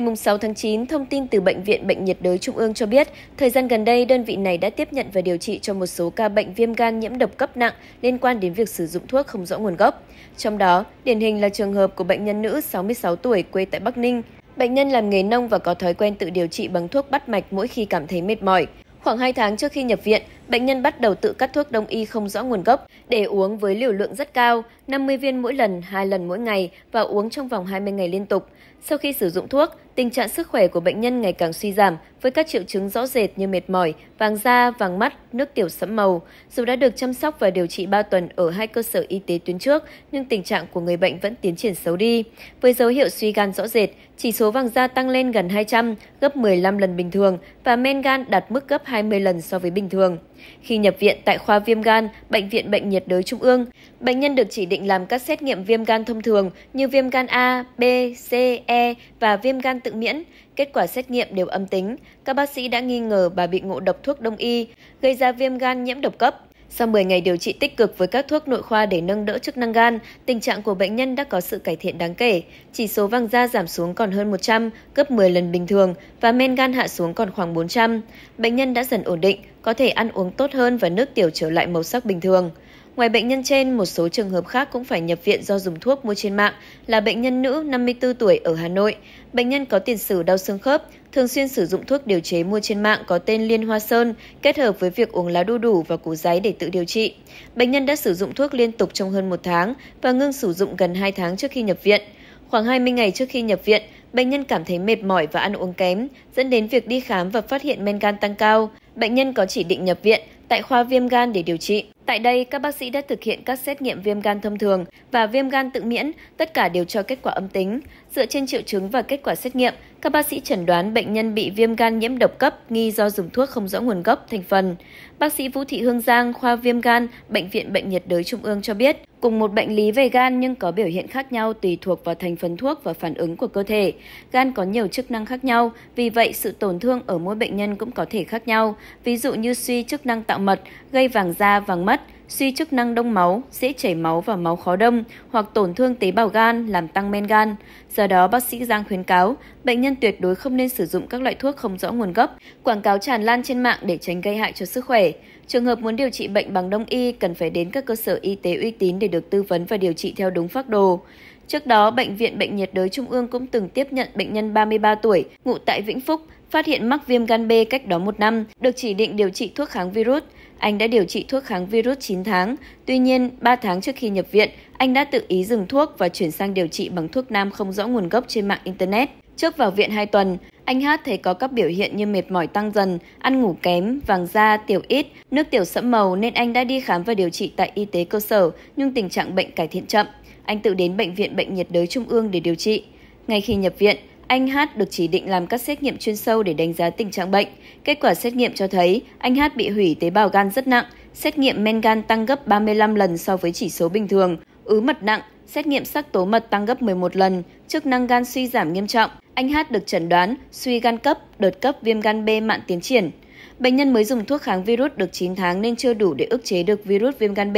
Ngày 6 tháng 9, thông tin từ Bệnh viện Bệnh nhiệt đới Trung ương cho biết, thời gian gần đây, đơn vị này đã tiếp nhận và điều trị cho một số ca bệnh viêm gan nhiễm độc cấp nặng liên quan đến việc sử dụng thuốc không rõ nguồn gốc. Trong đó, điển hình là trường hợp của bệnh nhân nữ 66 tuổi quê tại Bắc Ninh. Bệnh nhân làm nghề nông và có thói quen tự điều trị bằng thuốc bắt mạch mỗi khi cảm thấy mệt mỏi. Khoảng 2 tháng trước khi nhập viện, bệnh nhân bắt đầu tự cắt thuốc đông y không rõ nguồn gốc để uống với liều lượng rất cao. 50 viên mỗi lần, 2 lần mỗi ngày và uống trong vòng 20 ngày liên tục. Sau khi sử dụng thuốc, tình trạng sức khỏe của bệnh nhân ngày càng suy giảm với các triệu chứng rõ rệt như mệt mỏi, vàng da, vàng mắt, nước tiểu sẫm màu. Dù đã được chăm sóc và điều trị 3 tuần ở hai cơ sở y tế tuyến trước, nhưng tình trạng của người bệnh vẫn tiến triển xấu đi. Với dấu hiệu suy gan rõ rệt, chỉ số vàng da tăng lên gần 200, gấp 15 lần bình thường và men gan đạt mức gấp 20 lần so với bình thường. Khi nhập viện tại khoa viêm gan, Bệnh viện Bệnh nhiệt đới Trung ương, bệnh nhân được chỉ định định làm các xét nghiệm viêm gan thông thường như viêm gan A, B, C, E và viêm gan tự miễn. Kết quả xét nghiệm đều âm tính. Các bác sĩ đã nghi ngờ bà bị ngộ độc thuốc đông y, gây ra viêm gan nhiễm độc cấp. Sau 10 ngày điều trị tích cực với các thuốc nội khoa để nâng đỡ chức năng gan, tình trạng của bệnh nhân đã có sự cải thiện đáng kể. Chỉ số vàng da giảm xuống còn hơn 100, gấp 10 lần bình thường và men gan hạ xuống còn khoảng 400. Bệnh nhân đã dần ổn định, có thể ăn uống tốt hơn và nước tiểu trở lại màu sắc bình thường. Ngoài bệnh nhân trên, một số trường hợp khác cũng phải nhập viện do dùng thuốc mua trên mạng là bệnh nhân nữ 54 tuổi ở Hà Nội. Bệnh nhân có tiền sử đau xương khớp, thường xuyên sử dụng thuốc điều chế mua trên mạng có tên Liên Hoa Sơn kết hợp với việc uống lá đu đủ và củ giấy để tự điều trị. Bệnh nhân đã sử dụng thuốc liên tục trong hơn một tháng và ngưng sử dụng gần 2 tháng trước khi nhập viện. Khoảng 20 ngày trước khi nhập viện, bệnh nhân cảm thấy mệt mỏi và ăn uống kém, dẫn đến việc đi khám và phát hiện men gan tăng cao. Bệnh nhân có chỉ định nhập viện tại khoa viêm gan để điều trị. Tại đây, các bác sĩ đã thực hiện các xét nghiệm viêm gan thông thường và viêm gan tự miễn, tất cả đều cho kết quả âm tính. Dựa trên triệu chứng và kết quả xét nghiệm, các bác sĩ chẩn đoán bệnh nhân bị viêm gan nhiễm độc cấp nghi do dùng thuốc không rõ nguồn gốc thành phần. Bác sĩ Vũ Thị Hương Giang, khoa viêm gan, Bệnh viện Bệnh nhiệt đới Trung ương cho biết, cùng một bệnh lý về gan nhưng có biểu hiện khác nhau tùy thuộc vào thành phần thuốc và phản ứng của cơ thể. Gan có nhiều chức năng khác nhau, vì vậy sự tổn thương ở mỗi bệnh nhân cũng có thể khác nhau, ví dụ như suy chức năng tạo mật, gây vàng da, vàng mắt Suy chức năng đông máu, dễ chảy máu và máu khó đông hoặc tổn thương tế bào gan làm tăng men gan. Do đó, bác sĩ Giang khuyến cáo bệnh nhân tuyệt đối không nên sử dụng các loại thuốc không rõ nguồn gốc, quảng cáo tràn lan trên mạng để tránh gây hại cho sức khỏe. Trường hợp muốn điều trị bệnh bằng đông y cần phải đến các cơ sở y tế uy tín để được tư vấn và điều trị theo đúng phác đồ. Trước đó, Bệnh viện Bệnh nhiệt đới Trung ương cũng từng tiếp nhận bệnh nhân 33 tuổi, ngụ tại Vĩnh Phúc, phát hiện mắc viêm gan B cách đó một năm, được chỉ định điều trị thuốc kháng virus. Anh đã điều trị thuốc kháng virus 9 tháng. Tuy nhiên, 3 tháng trước khi nhập viện, anh đã tự ý dừng thuốc và chuyển sang điều trị bằng thuốc nam không rõ nguồn gốc trên mạng Internet. Trước vào viện 2 tuần, anh Hát thấy có các biểu hiện như mệt mỏi tăng dần, ăn ngủ kém, vàng da, tiểu ít, nước tiểu sẫm màu nên anh đã đi khám và điều trị tại y tế cơ sở, nhưng tình trạng bệnh cải thiện chậm. Anh tự đến Bệnh viện Bệnh nhiệt đới Trung ương để điều trị. Ngay khi nhập viện, anh Hát được chỉ định làm các xét nghiệm chuyên sâu để đánh giá tình trạng bệnh. Kết quả xét nghiệm cho thấy anh Hát bị hủy tế bào gan rất nặng, xét nghiệm men gan tăng gấp 35 lần so với chỉ số bình thường, ứ mật nặng, xét nghiệm sắc tố mật tăng gấp 11 lần, chức năng gan suy giảm nghiêm trọng. Anh Hát được chẩn đoán suy gan cấp, đợt cấp viêm gan B mạn tiến triển, Bệnh nhân mới dùng thuốc kháng virus được 9 tháng nên chưa đủ để ức chế được virus viêm gan B.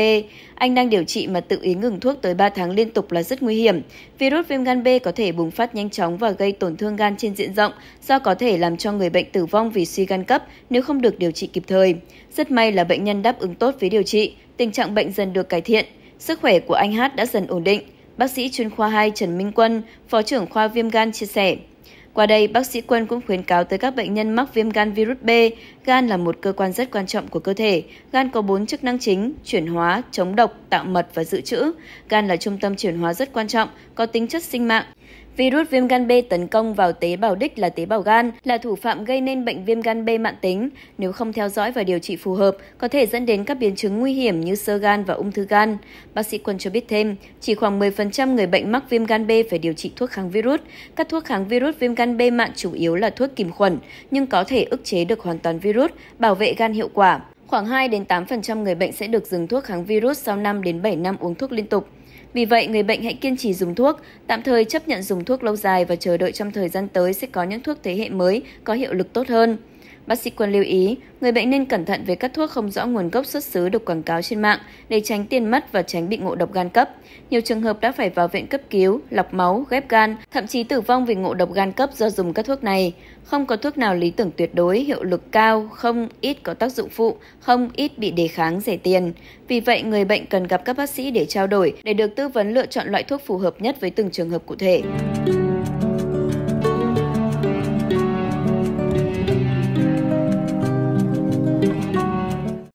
Anh đang điều trị mà tự ý ngừng thuốc tới 3 tháng liên tục là rất nguy hiểm. Virus viêm gan B có thể bùng phát nhanh chóng và gây tổn thương gan trên diện rộng, do có thể làm cho người bệnh tử vong vì suy gan cấp nếu không được điều trị kịp thời. Rất may là bệnh nhân đáp ứng tốt với điều trị, tình trạng bệnh dần được cải thiện. Sức khỏe của anh Hát đã dần ổn định. Bác sĩ chuyên khoa 2 Trần Minh Quân, Phó trưởng khoa viêm gan chia sẻ. Qua đây, bác sĩ Quân cũng khuyến cáo tới các bệnh nhân mắc viêm gan virus B, gan là một cơ quan rất quan trọng của cơ thể. Gan có 4 chức năng chính: chuyển hóa, chống độc, tạo mật và dự trữ. Gan là trung tâm chuyển hóa rất quan trọng, có tính chất sinh mạng, Virus viêm gan B tấn công vào tế bào đích là tế bào gan, là thủ phạm gây nên bệnh viêm gan B mãn tính. Nếu không theo dõi và điều trị phù hợp, có thể dẫn đến các biến chứng nguy hiểm như sơ gan và ung thư gan. Bác sĩ Quân cho biết thêm, chỉ khoảng 10% người bệnh mắc viêm gan B phải điều trị thuốc kháng virus. Các thuốc kháng virus viêm gan B mạn chủ yếu là thuốc kìm khuẩn, nhưng có thể ức chế được hoàn toàn virus, bảo vệ gan hiệu quả. Khoảng 2 đến 8% người bệnh sẽ được dừng thuốc kháng virus sau 5 đến 7 năm uống thuốc liên tục. Vì vậy, người bệnh hãy kiên trì dùng thuốc, tạm thời chấp nhận dùng thuốc lâu dài và chờ đợi trong thời gian tới sẽ có những thuốc thế hệ mới có hiệu lực tốt hơn. Bác sĩ Quân lưu ý, người bệnh nên cẩn thận với các thuốc không rõ nguồn gốc xuất xứ được quảng cáo trên mạng để tránh tiền mất và tránh bị ngộ độc gan cấp. Nhiều trường hợp đã phải vào viện cấp cứu, lọc máu, ghép gan, thậm chí tử vong vì ngộ độc gan cấp do dùng các thuốc này. Không có thuốc nào lý tưởng tuyệt đối, hiệu lực cao, không ít có tác dụng phụ, không ít bị đề kháng rẻ tiền. Vì vậy, người bệnh cần gặp các bác sĩ để trao đổi, để được tư vấn lựa chọn loại thuốc phù hợp nhất với từng trường hợp cụ thể.